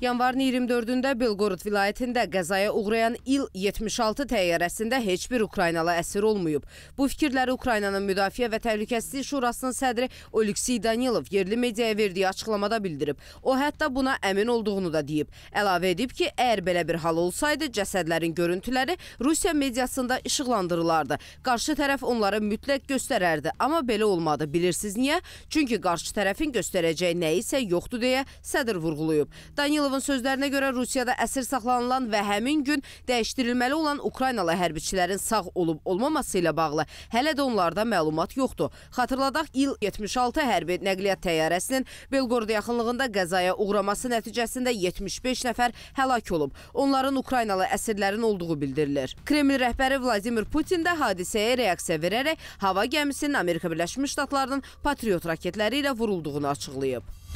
Yanvarın 24-də Belqorod vilayətində qəzaya uğrayan İl-76 təyyarəsində heç bir Ukraynalı əsir olmayıb. Bu fikirləri Ukraynanın Müdafiə və Təhlükəsizlik Şurasının sədri Oleksiy Danilov yerli mediaya verdiyi açıqlamada bildirib. O hətta buna əmin olduğunu da deyib. Əlavə edib ki, əgər belə bir hal olsaydı, cəsədlərin görüntüləri Rusiya mediasında işıqlandırılardı. Qarşı tərəf onları mütləq göstərərdi, amma belə olmadı. Bilirsiniz niyə? Çünki qarşı tərəfin göstərəcəyi nə isə yoxdur deyə sədr vurğulayıb. Danilov Mikhailovun sözlərinə görə Rusiyada əsir saxlanılan və həmin gün dəyişdirilməli olan Ukraynalı hərbiçilərin sağ olub-olmaması ilə bağlı hələ də onlarda məlumat yoxdur. Xatırladaq, il 76 hərbi nəqliyyat təyyarəsinin Belqorod yaxınlığında qəzaya uğraması nəticəsində 75 nəfər həlak olub. Onların Ukraynalı əsirlərin olduğu bildirilir. Kreml rəhbəri Vladimir Putin də hadisəyə reaksiya verərək hava gəmisinin Amerika Birləşmiş Ştatlarının Patriot raketləri ilə vurulduğunu açıqlayıb.